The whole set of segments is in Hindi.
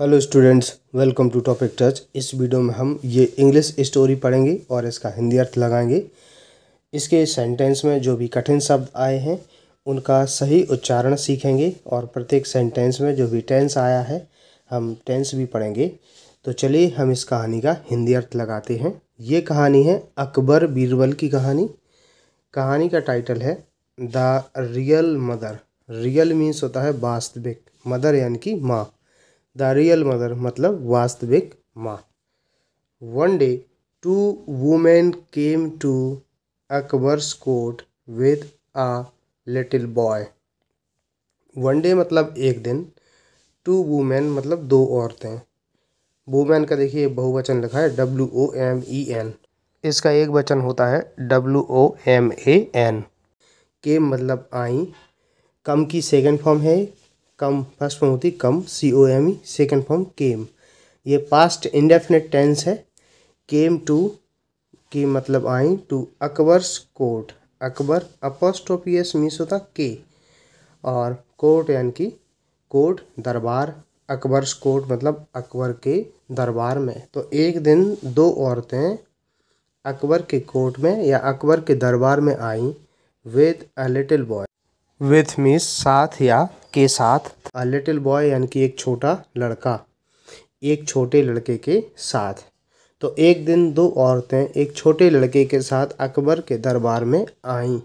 Hello students welcome to topic touch इस वीडियो में हम ये इंग्लिश स्टोरी पढ़ेंगे और इसका हिंदी अर्थ लगाएंगे इसके सेंटेंस में जो भी कठिन शब्द आए हैं उनका सही उच्चारण सीखेंगे और प्रत्येक सेंटेंस में जो भी टेंस आया है हम टेंस भी पढ़ेंगे तो चलिए हम इस कहानी का हिंदी अर्थ लगाते हैं ये कहानी है अकबर बीरबल की कहानी कहानी का टाइटल है the real mother real means होता है वास्तविक मदर यानी कि माँ द रियल मदर मतलब वास्तविक माँ one day two women came to Akbar's court with a little boy one day मतलब एक दिन टू वुमेन मतलब दो औरतें वुमेन का देखिए बहुवचन लिखा है W O M E N इसका एक वचन होता है W O M A N के मतलब आई कम की सेकेंड फॉर्म है कम फर्स्ट फॉर्म होती come C O M E second form came ये पास्ट इंडेफिनेट टेंस है केम टू की मतलब आई to Akbar's court Akbar apostrophe s means होता के और कोर्ट यानि कि कोर्ट दरबार अकबर्स कोर्ट मतलब अकबर के दरबार में तो एक दिन दो औरतें अकबर के कोर्ट में या अकबर के दरबार में आई with a little boy with means साथ या के साथ अ लिटिल बॉय यानी कि एक छोटा लड़का एक छोटे लड़के के साथ तो एक दिन दो औरतें एक छोटे लड़के के साथ अकबर के दरबार में आईं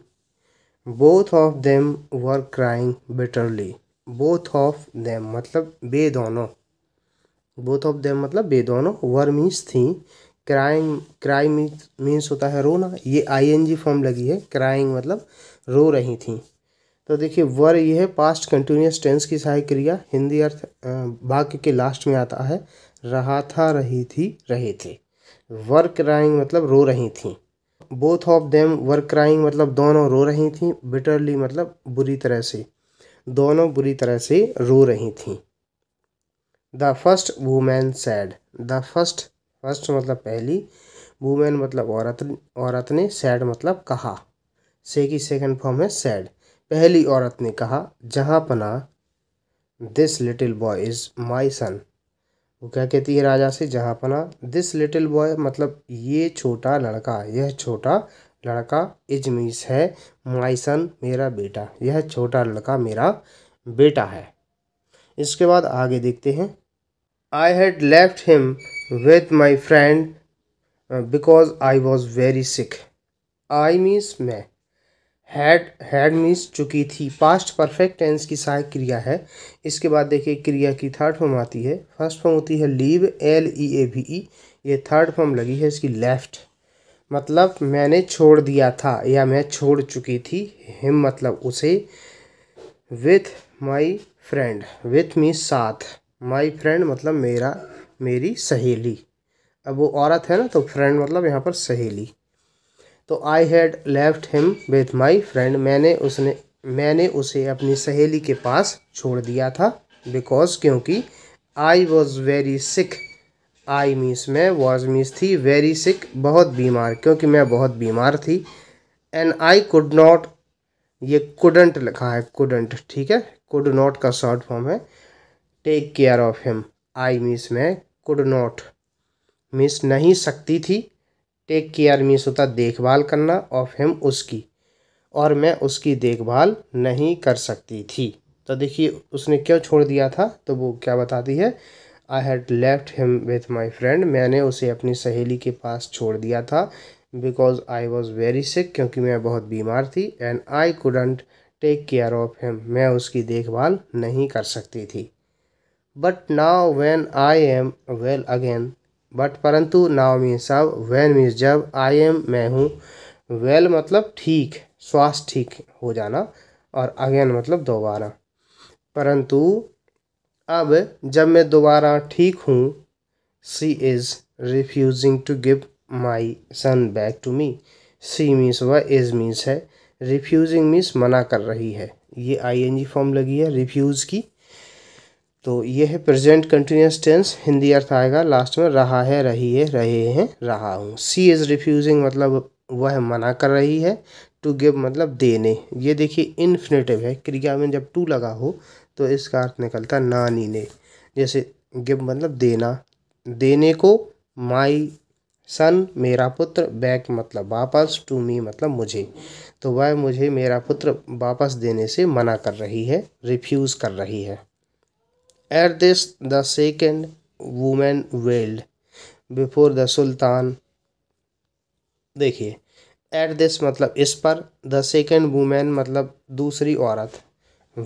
both of them were crying bitterly both of them मतलब बे दोनों बोथ ऑफ देम मतलब बे दोनों वर मीन्स थी क्राइंग क्राइम मीन्स होता है रोना ये आईएनजी फॉर्म लगी है क्राइंग मतलब रो रही थी तो देखिए वर यह है पास्ट कंटिन्यूस टेंस की सहायक क्रिया हिंदी अर्थ वाक्य के लास्ट में आता है रहा था रही थी रहे थे वर क्राइंग मतलब रो रही थी both of them were crying मतलब दोनों रो रही थी बिटरली मतलब बुरी तरह से दोनों बुरी तरह से रो रही थी the first woman said the first first मतलब पहली वूमैन मतलब औरत औरत ने सैड मतलब कहा से की सेकेंड फॉर्म है सैड पहली औरत ने कहा जहाँ पना this little boy is my son वो क्या कहती है राजा से जहाँ पना दिस लिटिल बॉय मतलब ये छोटा लड़का यह छोटा लड़का इज मीस है माई सन मेरा बेटा यह छोटा लड़का मेरा बेटा है इसके बाद आगे देखते हैं I had left him with my friend because I was very sick I means मैं हैड हैड मीन्स चुकी थी पास्ट परफेक्ट टेंस की सहायक क्रिया है इसके बाद देखिए क्रिया की थर्ड फॉर्म आती है फर्स्ट फॉर्म होती है leave L E A V E ये थर्ड फॉर्म लगी है इसकी लेफ्ट मतलब मैंने छोड़ दिया था या मैं छोड़ चुकी थी हिम मतलब उसे with my friend with me साथ माई फ्रेंड मतलब मेरा मेरी सहेली अब वो औरत है ना तो फ्रेंड मतलब यहाँ पर सहेली तो I had left him with my friend मैंने उसने मैंने उसे अपनी सहेली के पास छोड़ दिया था बिकॉज क्योंकि आई was very sick I means मैं वॉज मीस थी वेरी सिक बहुत बीमार क्योंकि मैं बहुत बीमार थी एंड आई कुड नॉट ये कुडंट लिखा है कुडंट ठीक है कुड नॉट का शॉर्ट फॉर्म है take care of him I means मैं कुड नॉट मिस नहीं सकती थी टेक केयर मीन्स होता देखभाल करना ऑफ हिम उसकी और मैं उसकी देखभाल नहीं कर सकती थी तो देखिए उसने क्यों छोड़ दिया था तो वो क्या बताती है I had left him with my friend मैंने उसे अपनी सहेली के पास छोड़ दिया था because I was very sick क्योंकि मैं बहुत बीमार थी and I couldn't take care of him मैं उसकी देखभाल नहीं कर सकती थी but now when I am well again but परंतु नाव मीन अब वैन मीन्स जब आई एम मैं हूँ वेल मतलब ठीक स्वास्थ्य ठीक हो जाना और अगेन मतलब दोबारा परंतु अब जब मैं दोबारा ठीक हूँ she is refusing to give my son back to me she means व इज मीन्स है रिफ्यूजिंग मीन्स मना कर रही है ये आई एन जी फॉर्म लगी है रिफ्यूज़ की तो ये है प्रेजेंट कंटिन्यूस टेंस हिंदी अर्थ आएगा लास्ट में रहा है रही है रहे हैं रहा हूँ सी इज़ रिफ्यूजिंग मतलब वह मना कर रही है टू गिव मतलब देने ये देखिए इन्फिनेटिव है क्रिया में जब टू लगा हो तो इसका अर्थ निकलता नानी ने जैसे गिव मतलब देना देने को माई सन मेरा पुत्र बैक मतलब वापस टू मी मतलब मुझे तो वह मुझे मेरा पुत्र वापस देने से मना कर रही है रिफ्यूज़ कर रही है At this, the second woman wailed before the Sultan. देखिए एट दिस मतलब इस पर द सेकेंड वूमेन मतलब दूसरी औरत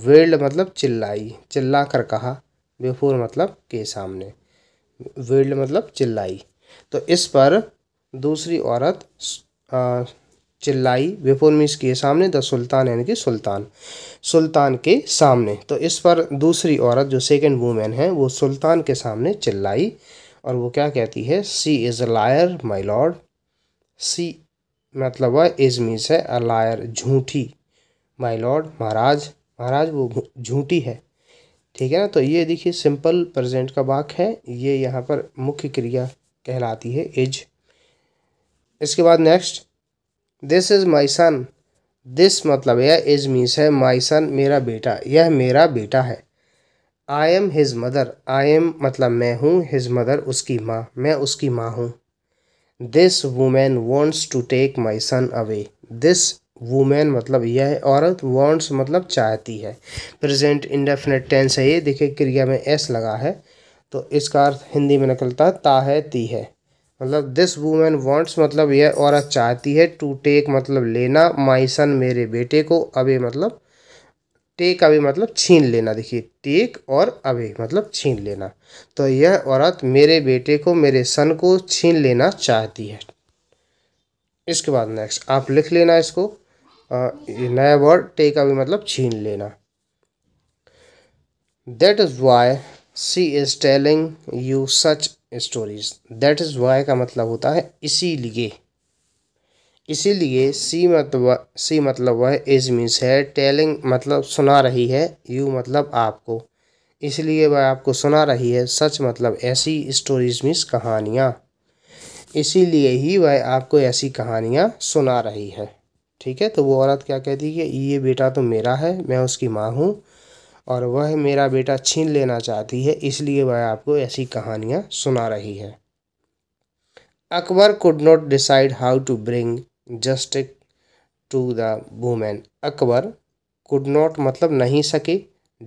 वेल्ड मतलब चिल्लाई चिल्ला कर कहा बिफोर मतलब के सामने वेल्ड मतलब चिल्लाई तो इस पर दूसरी औरत आ, चिल्लाई विपुल मीस के सामने द सुल्तान यानी कि सुल्तान सुल्तान के सामने तो इस पर दूसरी औरत जो सेकेंड वूमेन है वो सुल्तान के सामने चिल्लाई और वो क्या कहती है she is a liar my lord she मतलब वह इज मीस है अ लायर झूठी माई लॉर्ड महाराज महाराज वो झूठी है ठीक है ना तो ये देखिए सिंपल प्रेजेंट का वाक है ये यहाँ पर मुख्य क्रिया कहलाती है इज इसके बाद next this is my son this मतलब यह इज मीन्स है माई सन मेरा बेटा यह मेरा बेटा है I am his mother I am मतलब मैं हूँ हिज मदर उसकी माँ मैं उसकी माँ हूँ this woman wants to take my son away this woman मतलब यह औरत वॉन्ट्स मतलब चाहती है प्रजेंट इंडेफिनेट टेंस है ये देखिए क्रिया में एस लगा है तो इसका अर्थ हिंदी में निकलता ता है ती है मतलब दिस वूमेन वांट्स मतलब यह औरत चाहती है टू टेक मतलब लेना माई सन मेरे बेटे को अवे मतलब टेक अवे मतलब छीन लेना देखिए टेक और अवे मतलब छीन लेना तो यह औरत मेरे बेटे को मेरे सन को छीन लेना चाहती है इसके बाद नेक्स्ट आप लिख लेना इसको नया वर्ड टेक अवे मतलब छीन लेना that is why she is telling you such stories that is why का मतलब होता है इसीलिए इसीलिए सी मतलब सी मतलब वह इज मीन्स मतलब है टेलिंग मतलब सुना रही है यू मतलब आपको इसलिए वह आपको सुना रही है सच मतलब ऐसी स्टोरीज मीन्स कहानियाँ इसीलिए ही वह आपको ऐसी कहानियाँ सुना रही है ठीक है तो वो औरत क्या कहती है ये बेटा तो मेरा है मैं उसकी माँ हूँ और वह मेरा बेटा छीन लेना चाहती है इसलिए वह आपको ऐसी कहानियाँ सुना रही है Akbar could not decide how to bring justice to the woman Akbar could not मतलब नहीं सके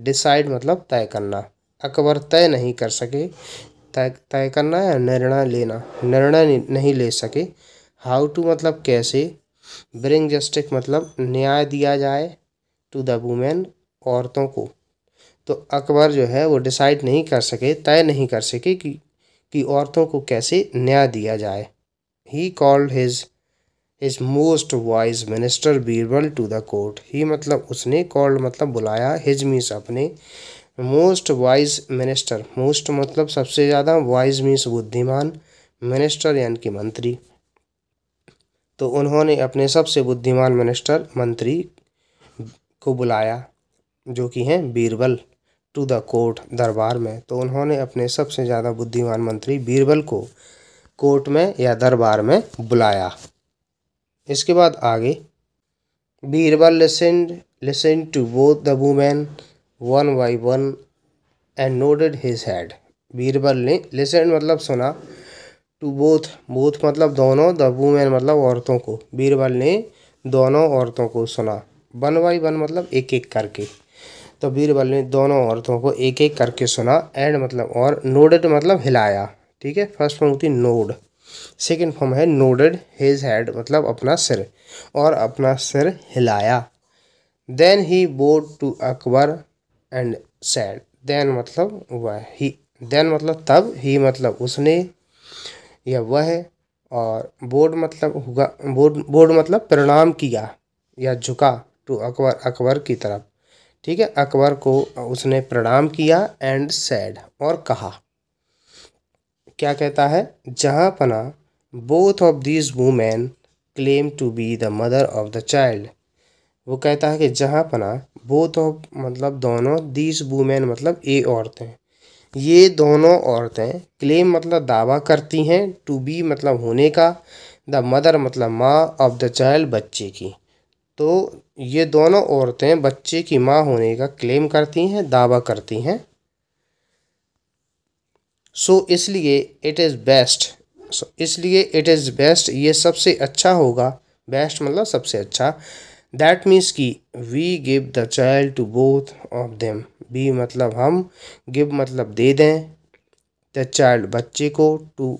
डिसाइड मतलब तय करना अकबर तय नहीं कर सके तय तय करना या निर्णय लेना निर्णय नहीं ले सके हाउ टू मतलब कैसे ब्रिंग जस्टिक मतलब न्याय दिया जाए टू द वूमेन औरतों को तो अकबर जो है वो डिसाइड नहीं कर सके तय नहीं कर सके कि कि औरतों को कैसे न्याय दिया जाए he called his is most wise minister Birbal to the court he मतलब उसने कॉल्ड मतलब बुलाया हिज मीस अपने मोस्ट वाइज मिनिस्टर मोस्ट मतलब सबसे ज़्यादा वाइज मीस बुद्धिमान मिनिस्टर यानि कि मंत्री तो उन्होंने अपने सबसे बुद्धिमान मिनिस्टर मंत्री को बुलाया जो कि हैं बीरबल टू द कोर्ट दरबार में तो उन्होंने अपने सबसे ज़्यादा बुद्धिमान मंत्री बीरबल को कोर्ट में या दरबार में बुलाया इसके बाद आगे Birbal listened listen to both the women one by one and nodded his head Birbal ने लिसेंड मतलब सुना टू बोथ बोथ मतलब दोनों द वूमेन मतलब औरतों को बीरबल ने दोनों औरतों को सुना वन बाई वन मतलब एक एक करके तो बीरबल ने दोनों औरतों को एक एक करके सुना एंड मतलब और नोडेड मतलब हिलाया ठीक है फर्स्ट फॉर्म होती नोड सेकेंड फॉर्म है नोडेड हिज हेड मतलब अपना सिर और अपना सिर हिलाया then he bowed to Akbar and said then मतलब वह ही देन मतलब तब ही मतलब उसने या वह और बोर्ड मतलब हुआ बोर्ड बोर्ड मतलब प्रणाम किया या झुका टू अकबर अकबर की तरफ ठीक है अकबर को उसने प्रणाम किया एंड सैड और कहा क्या कहता है जहाँ पना both of these women claim to be the mother of the child वो कहता है कि जहाँ पना बोथ ऑफ मतलब दोनों दिस वूमेन मतलब ए औरतें ये दोनों औरतें क्लेम मतलब दावा करती हैं टू बी मतलब होने का द मदर मतलब माँ ऑफ द चाइल्ड बच्चे की तो ये दोनों औरतें बच्चे की माँ होने का क्लेम करती हैं दावा करती हैं सो so, इसलिए इट इज़ बेस्ट सो इसलिए इट इज़ बेस्ट ये सबसे अच्छा होगा बेस्ट मतलब सबसे अच्छा दैट मीन्स कि we give the child to both of them be मतलब हम गिव मतलब दे दें द चाइल्ड बच्चे को टू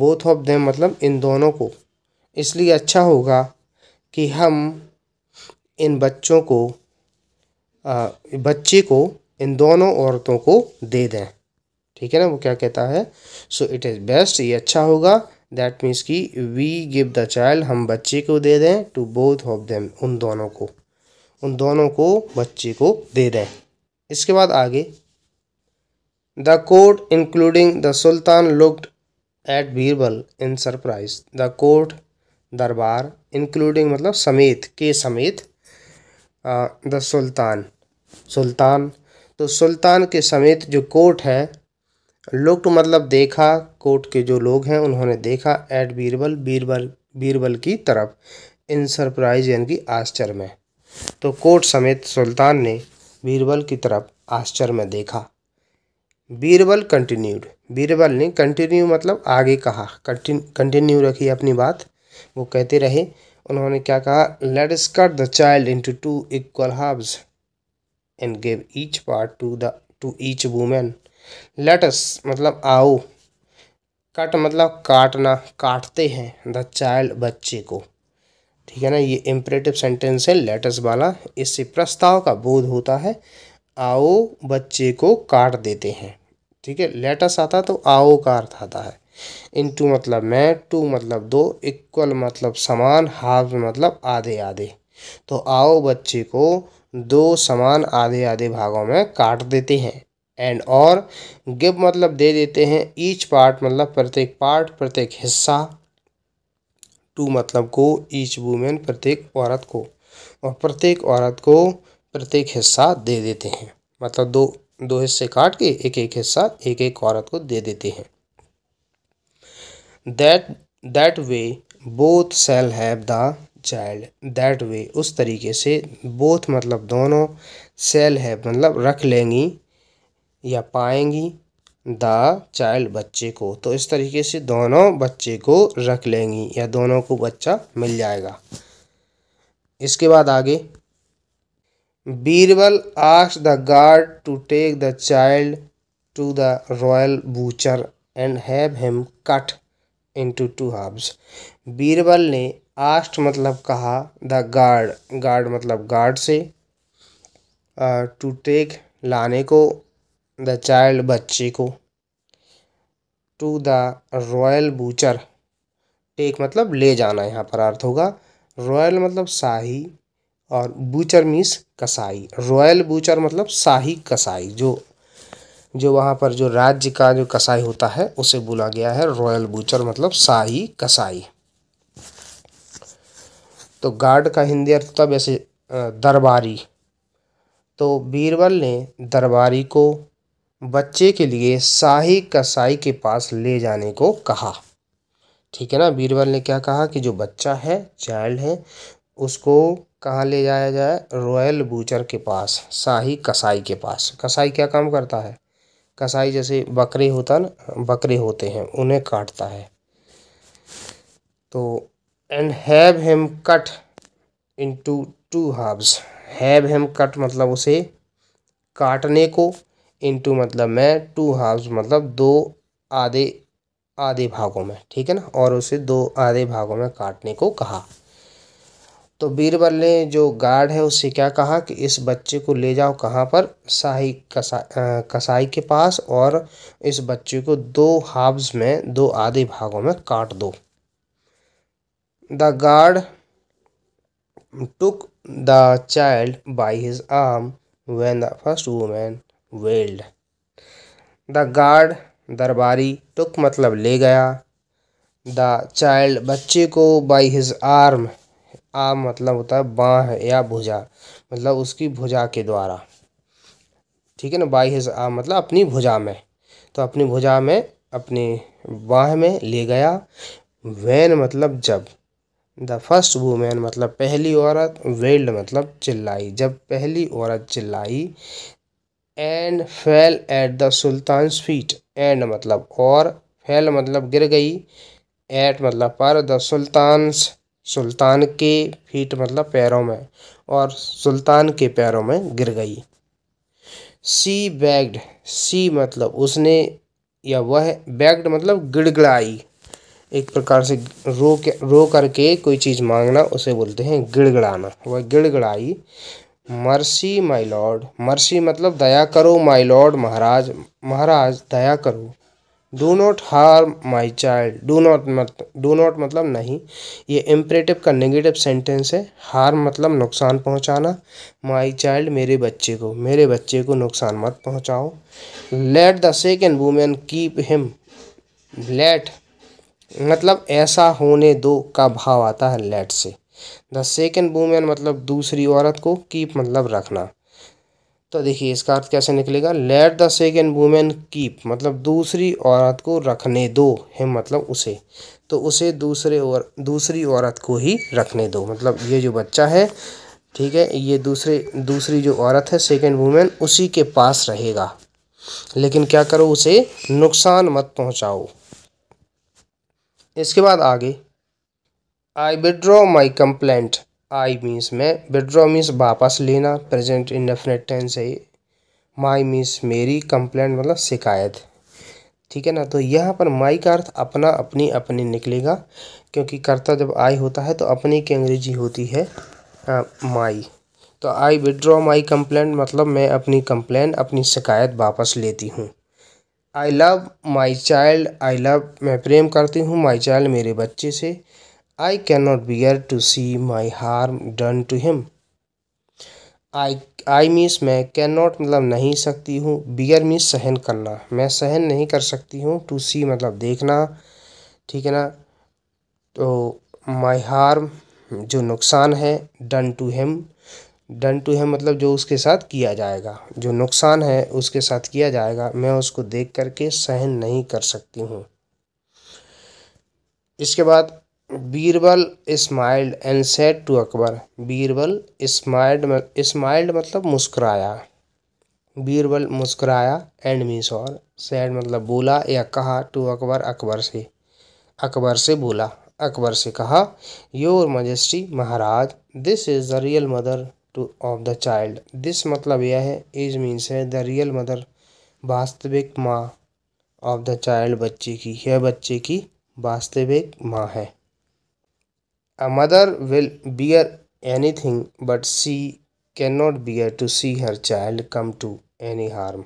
बोथ ऑफ देम मतलब इन दोनों को इसलिए अच्छा होगा कि हम इन बच्चों को आ, बच्चे को इन दोनों औरतों को दे दें ठीक है ना वो क्या कहता है सो इट इज़ बेस्ट ये अच्छा होगा दैट मीन्स कि वी गिव द चाइल्ड हम बच्चे को दे दें टू बोथ ऑफ देम उन दोनों को उन दोनों को बच्चे को दे दें इसके बाद आगे the court including the sultan looked at Birbal in surprise the court दरबार इंक्लूडिंग मतलब समेत के समेत द सुल्तान सुल्तान तो सुल्तान के समेत जो कोर्ट है लोग तो मतलब देखा कोर्ट के जो लोग हैं उन्होंने देखा एट बीरबल बीरबल बीरबल की तरफ इन सरप्राइज यानी कि आश्चर्य में तो कोर्ट समेत सुल्तान ने बीरबल की तरफ आश्चर्य में देखा बीरबल कंटिन्यूड बीरबल ने कंटिन्यू मतलब आगे कहा कंटिन्यू रखी अपनी बात वो कहते रहे उन्होंने क्या कहा let us cut the child into two equal halves and give each part to the two each woman let's मतलब आओ कट मतलब काटना काटते हैं द चाइल्ड बच्चे को ठीक है ना ये इम्परेटिव सेंटेंस है लेटस वाला इससे प्रस्ताव का बोध होता है आओ बच्चे को काट देते हैं ठीक है लेटस आता तो आओ का अर्थ आता है इनटू मतलब में टू मतलब दो इक्वल मतलब समान हाफ मतलब आधे आधे तो आओ बच्चे को दो समान आधे आधे भागों में काट देते हैं एंड और गिव मतलब दे देते हैं ईच पार्ट मतलब प्रत्येक पार्ट प्रत्येक हिस्सा टू मतलब को ईच वूमेन प्रत्येक औरत को और प्रत्येक औरत को प्रत्येक हिस्सा दे देते हैं मतलब दो दो हिस्से काट के एक एक हिस्सा एक एक औरत को दे देते हैं that that way both shall have the child that way उस तरीके से बोथ मतलब दोनों सेल है मतलब रख लेंगी या पाएंगी द चाइल्ड बच्चे को तो इस तरीके से दोनों बच्चे को रख लेंगी या दोनों को बच्चा मिल जाएगा इसके बाद आगे Birbal asked the guard to take the child to the royal butcher and have him cut into two halves Birbal ने आस्ट मतलब कहा द गार्ड गार्ड मतलब गार्ड से टू टेक लाने को द चाइल्ड बच्चे को to the royal butcher take मतलब ले जाना यहाँ पर अर्थ होगा रॉयल मतलब शाही और बूचर मीन्स कसाई रॉयल बूचर मतलब शाही कसाई जो जो वहाँ पर जो राज्य का जो कसाई होता है उसे बोला गया है रॉयल बूचर मतलब शाही कसाई तो गार्ड का हिंदी अर्थ तब ऐसे दरबारी तो बीरबल ने दरबारी को बच्चे के लिए शाही कसाई के पास ले जाने को कहा ठीक है ना बीरबल ने क्या कहा कि जो बच्चा है चाइल्ड है उसको कहाँ ले जाया जाए रॉयल बूचर के पास शाही कसाई के पास कसाई क्या काम करता है कसाई जैसे बकरे होता ना बकरे होते हैं उन्हें काटता है तो and have him cut into two halves have him cut मतलब उसे काटने को इंटू मतलब मैं टू हाब्स मतलब दो आधे आधे भागों में ठीक है ना और उसे दो आधे भागों में काटने को कहा तो बीरबल ने जो गार्ड है उससे क्या कहा कि इस बच्चे को ले जाओ कहाँ पर शाही कसा कसाई के पास और इस बच्चे को दो हाब्स में दो आधे भागों में काट दो the guard took the child by his arm when the first woman wailed the guard दरबारी टुक मतलब ले गया द चाइल्ड बच्चे को बाई हिज़ आर्म आ मतलब होता है बाह या भुजा मतलब उसकी भुजा के द्वारा ठीक है ना बाई आ मतलब अपनी भुजा में तो अपनी भुजा में अपनी बाह में ले गया वैन मतलब जब द फर्स्ट वूमेन मतलब पहली औरत वेल्ड मतलब चिल्लाई जब पहली औरत चिल्लाई and fell at the sultan feet and मतलब और फेल मतलब गिर गई एट मतलब पर द सुल्तान्स सुल्तान के फीट मतलब पैरों में और सुल्तान के पैरों में गिर गई सी बैग्ड सी मतलब उसने या वह बैग्ड मतलब गिड़गिड़ाई एक प्रकार से रो के रो करके कोई चीज़ मांगना उसे बोलते हैं गिड़गड़ाना वह गिड़गड़ाई मर्सी माई लॉर्ड मर्सी मतलब दया करो माई लॉर्ड महाराज महाराज दया करो do not harm my child do not मत डू नॉट मतलब नहीं ये इम्परेटिव का नेगेटिव सेंटेंस है हार्म मतलब नुकसान पहुंचाना माई चाइल्ड मेरे बच्चे को मेरे बच्चे को नुकसान मत पहुंचाओ let the second woman keep him let मतलब ऐसा होने दो का भाव आता है लेट से द सेकेंड वूमेन मतलब दूसरी औरत को कीप मतलब रखना तो देखिए इसका अर्थ कैसे निकलेगा let the second woman keep मतलब दूसरी औरत को रखने दो है मतलब उसे तो उसे दूसरे और दूसरी औरत को ही रखने दो मतलब ये जो बच्चा है ठीक है ये दूसरे दूसरी जो औरत है सेकेंड वूमेन उसी के पास रहेगा लेकिन क्या करो उसे नुकसान मत पहुंचाओ इसके बाद आगे I withdraw my complaint I means मैं विड्रॉ मीन्स वापस लेना प्रेजेंट इंडेफिनेट टेंस है माई मीन्स मेरी कंप्लेंट मतलब शिकायत ठीक है ना तो यहाँ पर माई का अर्थ अपना अपनी अपनी निकलेगा क्योंकि कर्ता जब आई होता है तो अपनी की अंग्रेजी होती है आ, माई तो आई विड्रॉ माई कंप्लेंट मतलब मैं अपनी कंप्लेन अपनी शिकायत वापस लेती हूँ I love my child I love मैं प्रेम करती हूँ माई चाइल्ड मेरे बच्चे से I cannot bear to see my harm done to him. I I means मैं कैन नॉट मतलब नहीं सकती हूँ बियर मीस सहन करना मैं सहन नहीं कर सकती हूँ टू सी मतलब देखना ठीक है ना तो माई हार्म जो नुकसान है done to him done to him मतलब जो उसके साथ किया जाएगा जो नुकसान है उसके साथ किया जाएगा मैं उसको देख करके सहन नहीं कर सकती हूँ इसके बाद Birbal smiled and said to Akbar Birbal smiled smiled मतलब मुस्कराया बीरबल मुस्कराया एंड और सैड मतलब बोला या कहा टू अकबर अकबर से अकबर से बोला अकबर से कहा योर मजेस्टी महाराज this is the real mother to of the child this मतलब यह है इज मीन्स है द रियल मदर वास्तविक माँ ऑफ द चाइल्ड बच्चे की यह बच्चे की वास्तविक माँ है A mother will bear anything, but she cannot bear to see her child come to any harm.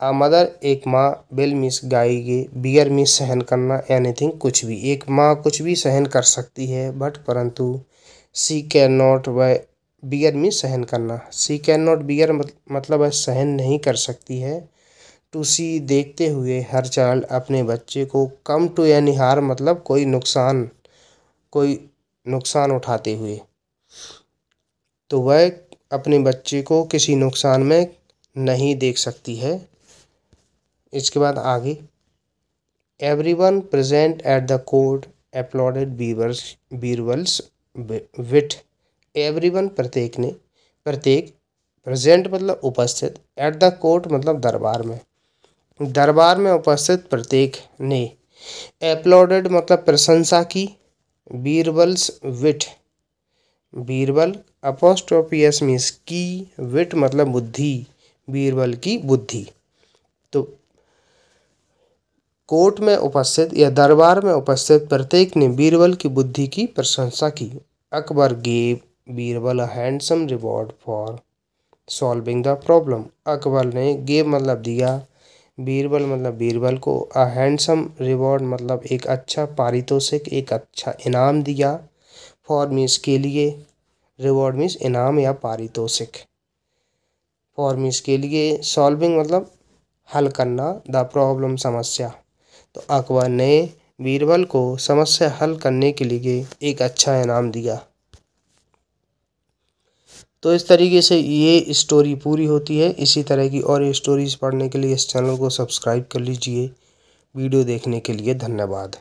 A mother एक माँ will miss गाएगी bear miss सहन करना anything कुछ भी एक माँ कुछ भी सहन कर सकती है but परंतु she cannot नॉट व बियर मिस सहन करना सी कैन नॉट बियर मतलब वह सहन नहीं कर सकती है टू सी देखते हुए हर चाइल्ड अपने बच्चे को कम टू एनी हार मतलब कोई नुकसान कोई नुकसान उठाते हुए तो वह अपने बच्चे को किसी नुकसान में नहीं देख सकती है इसके बाद आगे everyone present at the court applauded Birbal's Birbal's wit everyone प्रत्येक ने प्रत्येक प्रजेंट मतलब उपस्थित एट द कोर्ट मतलब दरबार में दरबार में उपस्थित प्रत्येक ने अपलॉडेड मतलब प्रशंसा की Birbal's wit Birbal apostrophe s means की विट मतलब बुद्धि बीरबल की बुद्धि तो कोर्ट में उपस्थित या दरबार में उपस्थित प्रत्येक ने बीरबल की बुद्धि की प्रशंसा की Akbar gave Birbal handsome reward for solving the problem Akbar ने गेव मतलब दिया बीरबल मतलब बीरबल को अ हैंडसम रिवॉर्ड मतलब एक अच्छा पारितोषिक एक अच्छा इनाम दिया फॉर मीस के लिए रिवॉर्ड मीस इनाम या पारितोषिक फॉर मीस के लिए सॉल्विंग मतलब हल करना द प्रॉब्लम समस्या तो अकबर ने बीरबल को समस्या हल करने के लिए एक अच्छा इनाम दिया तो इस तरीके से ये स्टोरी पूरी होती है इसी तरह की और स्टोरीज पढ़ने के लिए इस चैनल को सब्सक्राइब कर लीजिए वीडियो देखने के लिए धन्यवाद